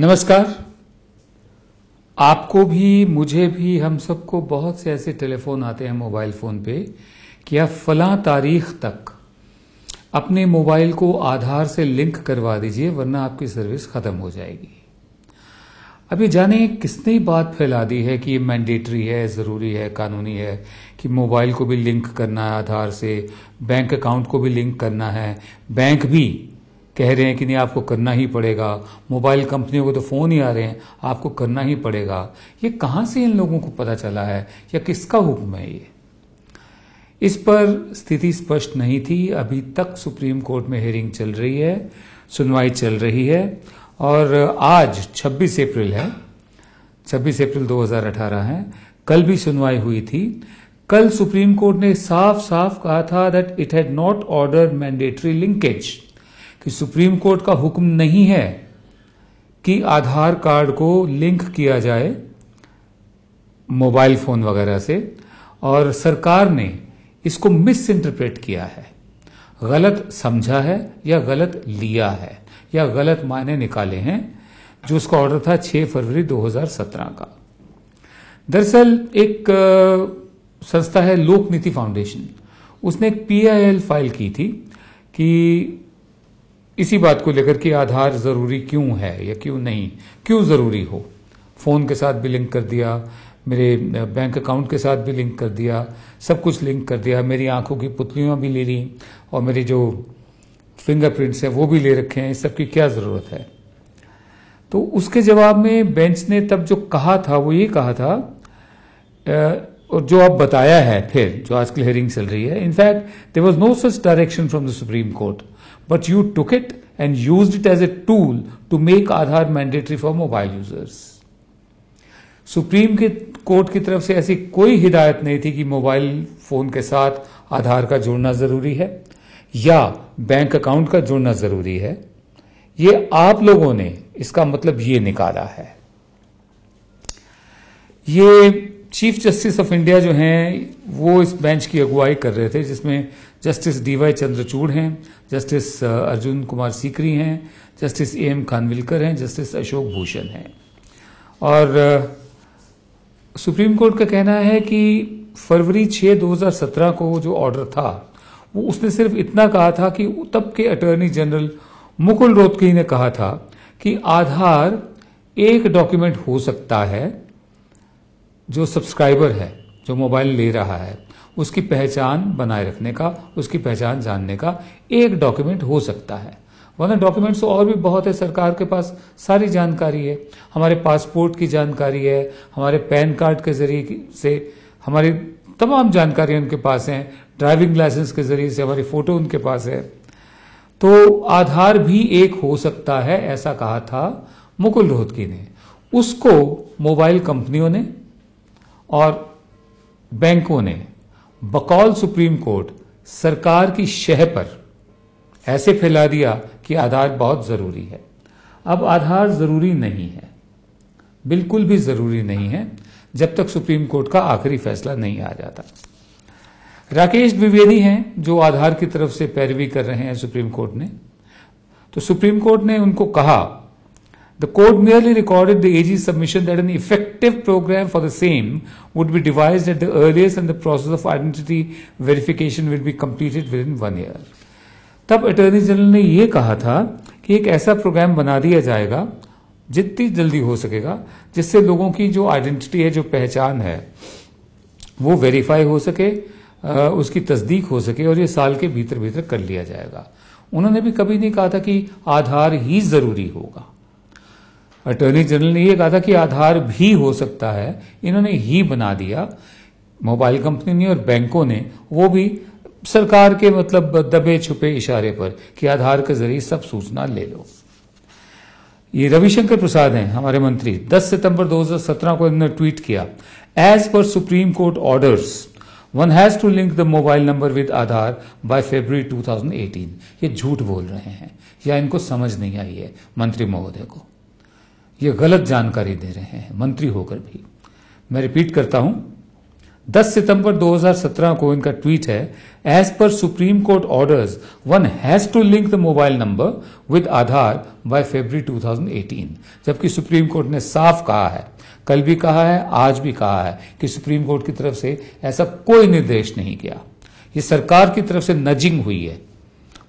नमस्कार आपको भी मुझे भी हम सबको बहुत से ऐसे टेलीफोन आते हैं मोबाइल फ़ोन पे कि आप फला तारीख तक अपने मोबाइल को आधार से लिंक करवा दीजिए वरना आपकी सर्विस ख़त्म हो जाएगी अभी जाने किसने बात फैला दी है कि ये मैंडेटरी है ज़रूरी है कानूनी है कि मोबाइल को भी लिंक करना है आधार से बैंक अकाउंट को भी लिंक करना है बैंक भी कह रहे हैं कि नहीं आपको करना ही पड़ेगा मोबाइल कंपनियों को तो फ़ोन ही आ रहे हैं आपको करना ही पड़ेगा ये कहां से इन लोगों को पता चला है या किसका हुक्म है ये इस पर स्थिति स्पष्ट नहीं थी अभी तक सुप्रीम कोर्ट में हेयरिंग चल रही है सुनवाई चल रही है और आज 26 अप्रैल है 26 अप्रैल 2018 है कल भी सुनवाई हुई थी कल सुप्रीम कोर्ट ने साफ साफ कहा था that it had not order mandatory linkage कि सुप्रीम कोर्ट का हुक्म नहीं है कि आधार कार्ड को लिंक किया जाए मोबाइल फोन वगैरह से और सरकार ने इसको मिस इंटरप्रेट किया है गलत समझा है या गलत लिया है या गलत मायने निकाले हैं जो उसका ऑर्डर था 6 फरवरी 2017 का दरअसल एक संस्था है लोक नीति फाउंडेशन उसने एक पीआईएल फाइल की थी कि इसी बात को लेकर कि आधार ज़रूरी क्यों है या क्यों नहीं क्यों ज़रूरी हो फ़ोन के साथ भी लिंक कर दिया मेरे बैंक अकाउंट के साथ भी लिंक कर दिया सब कुछ लिंक कर दिया मेरी आंखों की पुतलियां भी ले ली और मेरे जो फिंगरप्रिंट्स हैं वो भी ले रखे हैं इस सब की क्या ज़रूरत है तो उसके जवाब में बेंच ने तब जो कहा था वो ये कहा था और जो अब बताया है फिर जो आजकल हेयरिंग चल रही है in fact there was no such direction from the supreme court but you took it and used it as a tool to make Aadhaar mandatory for mobile users. Supreme के कोर्ट की तरफ से ऐसी कोई हिदायत नहीं थी कि मोबाइल फ़ोन के साथ आधार का जुड़ना ज़रूरी है या बैंक अकाउंट का जुड़ना ज़रूरी है ये आप लोगों ने इसका मतलब ये निकाला है ये चीफ जस्टिस ऑफ इंडिया जो हैं वो इस बेंच की अगुवाई कर रहे थे जिसमें जस्टिस डी वाई चंद्रचूड़ हैं जस्टिस अर्जुन कुमार सीकरी हैं जस्टिस ए एम खानविलकर हैं जस्टिस अशोक भूषण हैं और सुप्रीम uh, कोर्ट का कहना है कि फरवरी 6 2017 को जो ऑर्डर था वो उसने सिर्फ इतना कहा था कि तब के अटॉर्नी जनरल मुकुल रोतकी ने कहा था कि आधार एक डॉक्यूमेंट हो सकता है जो सब्सक्राइबर है जो मोबाइल ले रहा है उसकी पहचान बनाए रखने का उसकी पहचान जानने का एक डॉक्यूमेंट हो सकता है वरना डॉक्यूमेंट्स तो और भी बहुत है सरकार के पास सारी जानकारी है हमारे पासपोर्ट की जानकारी है हमारे पैन कार्ड के जरिए से हमारी तमाम जानकारी उनके पास है ड्राइविंग लाइसेंस के जरिए से हमारी फोटो उनके पास है तो आधार भी एक हो सकता है ऐसा कहा था मुकुल रोहतकी ने उसको मोबाइल कंपनियों ने और बैंकों ने बकौल सुप्रीम कोर्ट सरकार की शह पर ऐसे फैला दिया कि आधार बहुत ज़रूरी है अब आधार ज़रूरी नहीं है बिल्कुल भी ज़रूरी नहीं है जब तक सुप्रीम कोर्ट का आखिरी फैसला नहीं आ जाता राकेश द्विवेदी हैं जो आधार की तरफ से पैरवी कर रहे हैं सुप्रीम कोर्ट ने तो सुप्रीम कोर्ट ने उनको कहा The court merely recorded the AG's submission that an effective program for the same would be devised at the earliest and the process of identity verification will be completed within one year. तब attorney general ने ये कहा था कि एक ऐसा programme बना दिया जाएगा जितनी जल्दी हो सकेगा जिससे लोगों की जो आइडेंटिटी है जो पहचान है वो वेरीफाई हो सके उसकी तस्दीक हो सके और ये साल के भीतर भीतर कर लिया जाएगा उन्होंने भी कभी नहीं कहा था कि आधार ही जरूरी होगा अटॉर्नी जनरल ने यह कहा था कि आधार भी हो सकता है इन्होंने ही बना दिया मोबाइल कंपनी ने और बैंकों ने वो भी सरकार के मतलब दबे छुपे इशारे पर कि आधार के जरिए सब सूचना ले लो ये रविशंकर प्रसाद हैं हमारे मंत्री 10 सितंबर 2017 को इन्होंने ट्वीट किया as per supreme court orders one has to link the mobile number with Aadhaar by February 2018 ये झूठ बोल रहे हैं या इनको समझ नहीं आई है मंत्री महोदय को ये गलत जानकारी दे रहे हैं मंत्री होकर भी मैं रिपीट करता हूं 10 सितंबर 2017 को इनका ट्वीट है as per supreme court orders one has to link the mobile number with Aadhaar by February 2018 जबकि सुप्रीम कोर्ट ने साफ कहा है कल भी कहा है आज भी कहा है कि सुप्रीम कोर्ट की तरफ से ऐसा कोई निर्देश नहीं गया ये सरकार की तरफ से नजिंग हुई है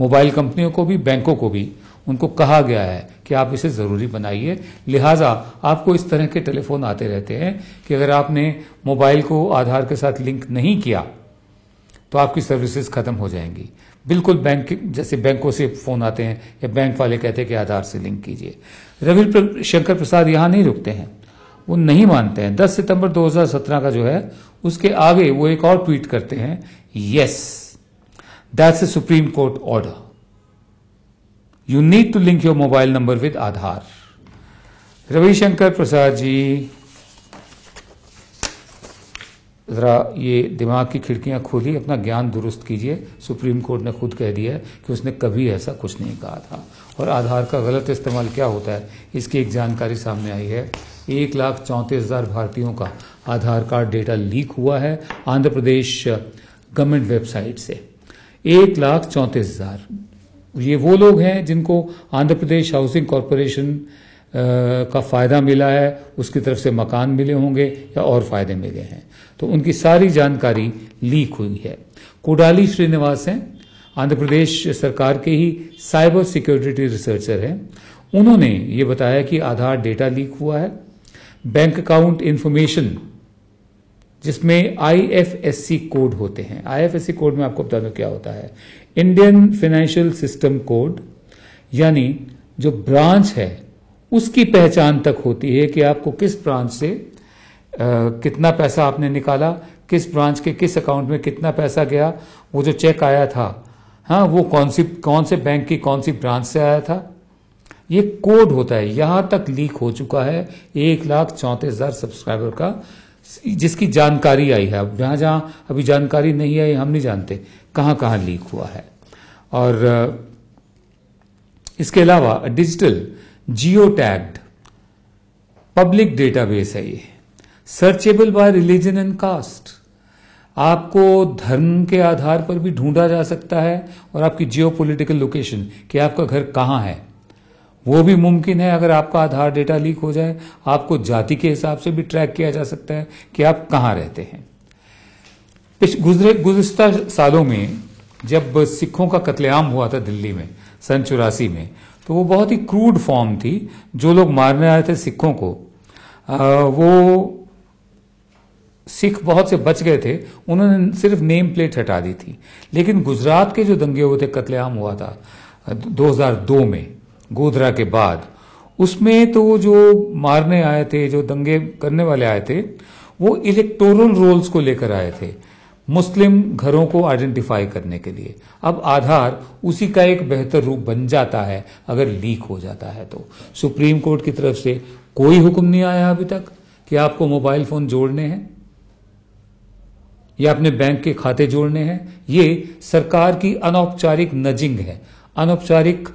मोबाइल कंपनियों को भी बैंकों को भी उनको कहा गया है कि आप इसे ज़रूरी बनाइए लिहाजा आपको इस तरह के टेलीफोन आते रहते हैं कि अगर आपने मोबाइल को आधार के साथ लिंक नहीं किया तो आपकी सर्विसेज ख़त्म हो जाएंगी बिल्कुल बैंक जैसे बैंकों से फ़ोन आते हैं या बैंक वाले कहते हैं कि आधार से लिंक कीजिए रवि शंकर प्रसाद यहां नहीं रुकते हैं वो नहीं मानते हैं 10 सितंबर 2017 का जो है उसके आगे वो एक और ट्वीट करते हैं yes that's a supreme court order you need to link your mobile number with Aadhaar Ravishankar Prasad ji ज़रा ये दिमाग की खिड़कियां खोली अपना ज्ञान दुरुस्त कीजिए सुप्रीम कोर्ट ने खुद कह दिया है कि उसने कभी ऐसा कुछ नहीं कहा था और आधार का गलत इस्तेमाल क्या होता है इसकी एक जानकारी सामने आई है एक लाख चौंतीस हज़ार भारतीयों का आधार कार्ड डेटा लीक हुआ है आंध्र प्रदेश गवर्नमेंट वेबसाइट से एक लाख चौंतीस हज़ार ये वो लोग हैं जिनको आंध्र प्रदेश हाउसिंग कॉरपोरेशन का फ़ायदा मिला है उसकी तरफ से मकान मिले होंगे या और फ़ायदे मिले हैं तो उनकी सारी जानकारी लीक हुई है कोडाली श्रीनिवास हैं आंध्र प्रदेश सरकार के ही साइबर सिक्योरिटी रिसर्चर हैं उन्होंने ये बताया कि आधार डेटा लीक हुआ है बैंक अकाउंट इन्फॉर्मेशन जिसमें आईएफएससी कोड होते हैं आईएफएससी कोड में आपको बता दो क्या होता है इंडियन फाइनेंशियल सिस्टम कोड यानी जो ब्रांच है उसकी पहचान तक होती है कि आपको किस ब्रांच से आ, कितना पैसा आपने निकाला किस ब्रांच के किस अकाउंट में कितना पैसा गया वो जो चेक आया था हाँ वो कौन सी कौन से बैंक की कौन सी ब्रांच से आया था ये कोड होता है यहां तक लीक हो चुका है एक लाख चौंतीस हजार सब्सक्राइबर का जिसकी जानकारी आई है अब जहां जहां अभी जानकारी नहीं आई हम नहीं जानते कहां कहां लीक हुआ है और इसके अलावा digital geo tagged public database है ये searchable by religion and caste आपको धर्म के आधार पर भी ढूंढा जा सकता है और आपकी जियो पोलिटिकल लोकेशन कि आपका घर कहाँ है वो भी मुमकिन है अगर आपका आधार डेटा लीक हो जाए आपको जाति के हिसाब से भी ट्रैक किया जा सकता है कि आप कहाँ रहते हैं गुजरे गुजश्ता सालों में जब सिखों का कत्लेआम हुआ था दिल्ली में सन चौरासी में तो वो बहुत ही क्रूड फॉर्म थी जो लोग मारने आए थे सिखों को आ, वो सिख बहुत से बच गए थे उन्होंने सिर्फ नेम प्लेट हटा दी थी लेकिन गुजरात के जो दंगे हुए थे कत्लेआम हुआ था 2002 में गोधरा के बाद उसमें तो जो मारने आए थे जो दंगे करने वाले आए थे वो इलेक्टोरल रोल्स को लेकर आए थे मुस्लिम घरों को आइडेंटिफाई करने के लिए अब आधार उसी का एक बेहतर रूप बन जाता है अगर लीक हो जाता है तो सुप्रीम कोर्ट की तरफ से कोई हुक्म नहीं आया अभी तक कि आपको मोबाइल फोन जोड़ने हैं या अपने बैंक के खाते जोड़ने हैं ये सरकार की अनौपचारिक नजिंग है अनौपचारिक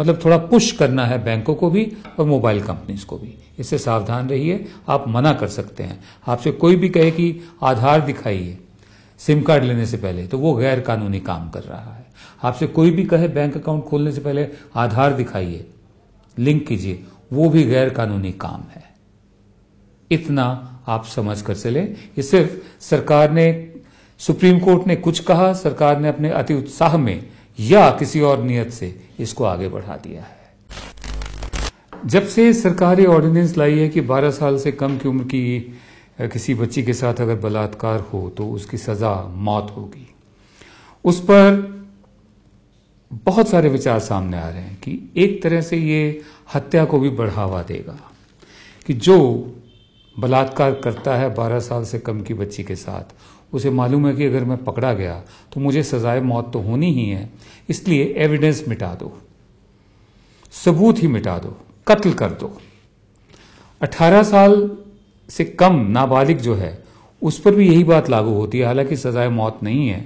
मतलब थोड़ा पुश करना है बैंकों को भी और मोबाइल कंपनीज को भी इससे सावधान रहिए आप मना कर सकते हैं आपसे कोई भी कहे कि आधार दिखाइए सिम कार्ड लेने से पहले तो वो गैर कानूनी काम कर रहा है आपसे कोई भी कहे बैंक अकाउंट खोलने से पहले आधार दिखाइए लिंक कीजिए वो भी गैर कानूनी काम है इतना आप समझ कर चले ये सिर्फ सरकार ने सुप्रीम कोर्ट ने कुछ कहा सरकार ने अपने अति उत्साह में या किसी और नियत से इसको आगे बढ़ा दिया है जब से सरकार ऑर्डिनेंस लाई है कि 12 साल से कम की उम्र की किसी बच्ची के साथ अगर बलात्कार हो तो उसकी सजा मौत होगी उस पर बहुत सारे विचार सामने आ रहे हैं कि एक तरह से ये हत्या को भी बढ़ावा देगा कि जो बलात्कार करता है 12 साल से कम की बच्ची के साथ उसे मालूम है कि अगर मैं पकड़ा गया तो मुझे सजाए मौत तो होनी ही है इसलिए एविडेंस मिटा दो सबूत ही मिटा दो कत्ल कर दो 18 साल से कम नाबालिग जो है उस पर भी यही बात लागू होती है हालांकि सजाए मौत नहीं है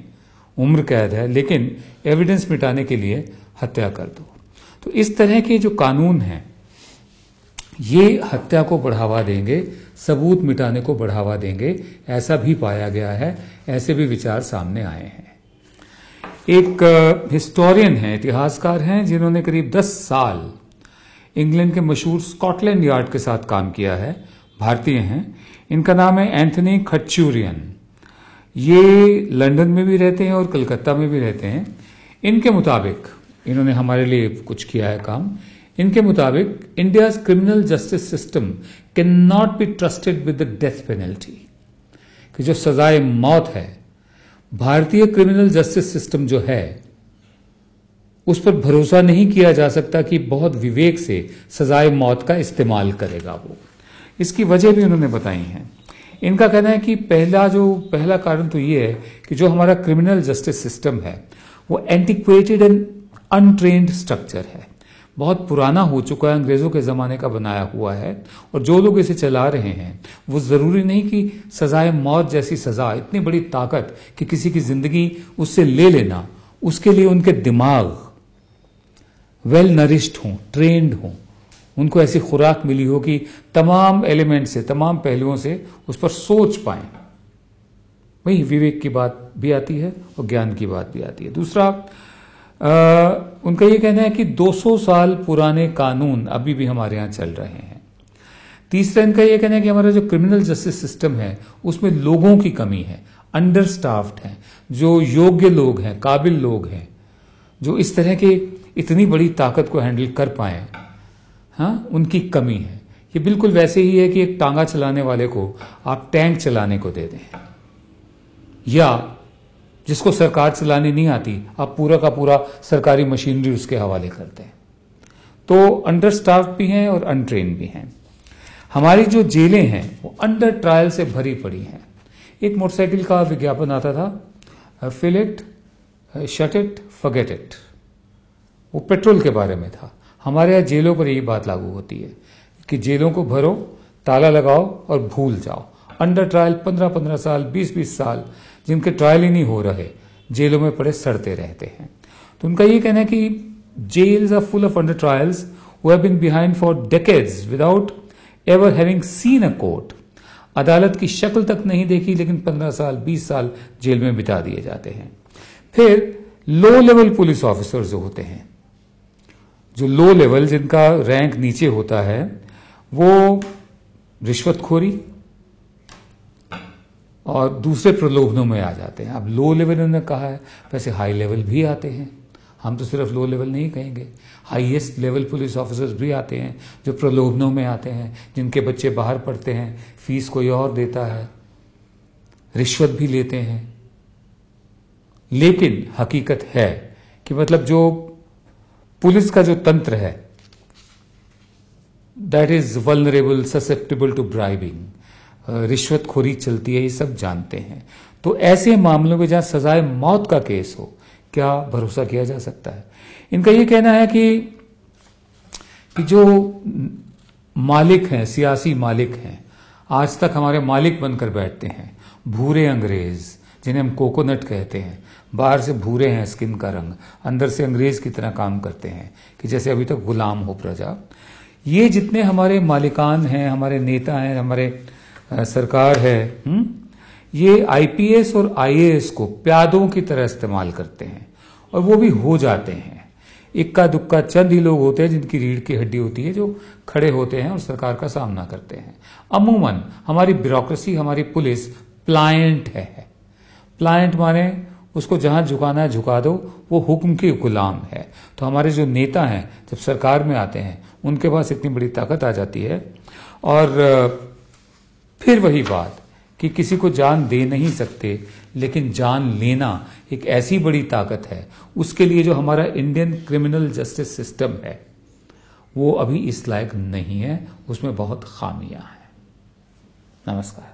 उम्र कैद है लेकिन एविडेंस मिटाने के लिए हत्या कर दो तो इस तरह के जो कानून हैं ये हत्या को बढ़ावा देंगे सबूत मिटाने को बढ़ावा देंगे ऐसा भी पाया गया है ऐसे भी विचार सामने आए हैं एक हिस्टोरियन हैं इतिहासकार हैं जिन्होंने करीब 10 साल इंग्लैंड के मशहूर स्कॉटलैंड यार्ड के साथ काम किया है भारतीय हैं इनका नाम है एंथनी खच्चूरियन ये लंदन में भी रहते हैं और कलकत्ता में भी रहते हैं इनके मुताबिक इन्होंने हमारे लिए कुछ किया है काम इनके मुताबिक India criminal justice system can not be trusted with the death penalty कि जो सजाए मौत है भारतीय क्रिमिनल जस्टिस सिस्टम जो है उस पर भरोसा नहीं किया जा सकता कि बहुत विवेक से सजाए मौत का इस्तेमाल करेगा वो इसकी वजह भी उन्होंने बताई है इनका कहना है कि पहला जो पहला कारण तो ये है कि जो हमारा क्रिमिनल जस्टिस सिस्टम है वो एंटीक्वेटेड एंड अनट्रेन्ड स्ट्रक्चर है बहुत पुराना हो चुका है अंग्रेज़ों के ज़माने का बनाया हुआ है और जो लोग इसे चला रहे हैं वो ज़रूरी नहीं कि सजाए मौत जैसी सज़ा इतनी बड़ी ताकत कि किसी की ज़िंदगी उससे ले लेना उसके लिए उनके दिमाग वेल नरिश्ड हों ट्रेंड हों उनको ऐसी खुराक मिली हो कि तमाम एलिमेंट से तमाम पहलुओं से उस पर सोच पाए वही विवेक की बात भी आती है और ज्ञान की बात भी आती है दूसरा उनका यह कहना है कि 200 साल पुराने कानून अभी भी हमारे यहां चल रहे हैं तीसरा इनका यह कहना है कि हमारा जो क्रिमिनल जस्टिस सिस्टम है उसमें लोगों की कमी है अंडर स्टाफ है जो योग्य लोग हैं काबिल लोग हैं जो इस तरह के इतनी बड़ी ताकत को हैंडल कर पाए हाँ उनकी कमी है ये बिल्कुल वैसे ही है कि एक टांगा चलाने वाले को आप टैंक चलाने को दे दें या जिसको सरकार चलानी नहीं आती आप पूरा का पूरा सरकारी मशीनरी उसके हवाले करते हैं तो अंडर स्टाफ भी हैं और अनट्रेन भी हैं हमारी जो जेलें हैं वो अंडर ट्रायल से भरी पड़ी हैं एक मोटरसाइकिल का विज्ञापन आता था fill it shut it forget it वो पेट्रोल के बारे में था हमारे यहाँ जेलों पर यही बात लागू होती है कि जेलों को भरो ताला लगाओ और भूल जाओ अंडर ट्रायल पंद्रह पंद्रह साल बीस बीस साल जिनके ट्रायल ही नहीं हो रहे जेलों में पड़े सड़ते रहते हैं तो उनका ये कहना है कि jails are full of under trials who have been behind for decades without ever having seen a court अदालत की शक्ल तक नहीं देखी लेकिन पंद्रह साल बीस साल जेल में बिता दिए जाते हैं फिर लो लेवल पुलिस ऑफिसर जो होते हैं जो लो लेवल जिनका रैंक नीचे होता है वो रिश्वतखोरी और दूसरे प्रलोभनों में आ जाते हैं अब लो लेवल उन्होंने कहा है वैसे हाई लेवल भी आते हैं हम तो सिर्फ लो लेवल नहीं कहेंगे हाईएस्ट लेवल पुलिस ऑफिसर्स भी आते हैं जो प्रलोभनों में आते हैं जिनके बच्चे बाहर पढ़ते हैं फीस कोई और देता है रिश्वत भी लेते हैं लेकिन हकीकत है कि मतलब जो पुलिस का जो तंत्र है that is vulnerable susceptible to bribing रिश्वतखोरी चलती है ये सब जानते हैं तो ऐसे मामलों में जहां सजाए मौत का केस हो क्या भरोसा किया जा सकता है इनका यह कहना है कि कि जो मालिक हैं सियासी मालिक हैं आज तक हमारे मालिक बनकर बैठते हैं भूरे अंग्रेज जिन्हें हम कोकोनट कहते हैं बाहर से भूरे हैं स्किन का रंग अंदर से अंग्रेज की तरह काम करते हैं कि जैसे अभी तक गुलाम हो प्रजा ये जितने हमारे मालिकान हैं हमारे नेता हैं हमारे सरकार है हुँ? हम्म? ये आईपीएस और आईएएस को प्यादों की तरह इस्तेमाल करते हैं और वो भी हो जाते हैं इक्का दुक्का चंद ही लोग होते हैं जिनकी रीढ़ की हड्डी होती है जो खड़े होते हैं और सरकार का सामना करते हैं अमूमन हमारी ब्यूरोक्रेसी हमारी पुलिस प्लायंट है प्लायंट माने उसको जहां झुकाना है झुका दो वो हुक्म के गुलाम है तो हमारे जो नेता हैं जब सरकार में आते हैं उनके पास इतनी बड़ी ताकत आ जाती है और फिर वही बात कि किसी को जान दे नहीं सकते लेकिन जान लेना एक ऐसी बड़ी ताकत है उसके लिए जो हमारा इंडियन क्रिमिनल जस्टिस सिस्टम है वो अभी इस लायक नहीं है उसमें बहुत खामियां हैं नमस्कार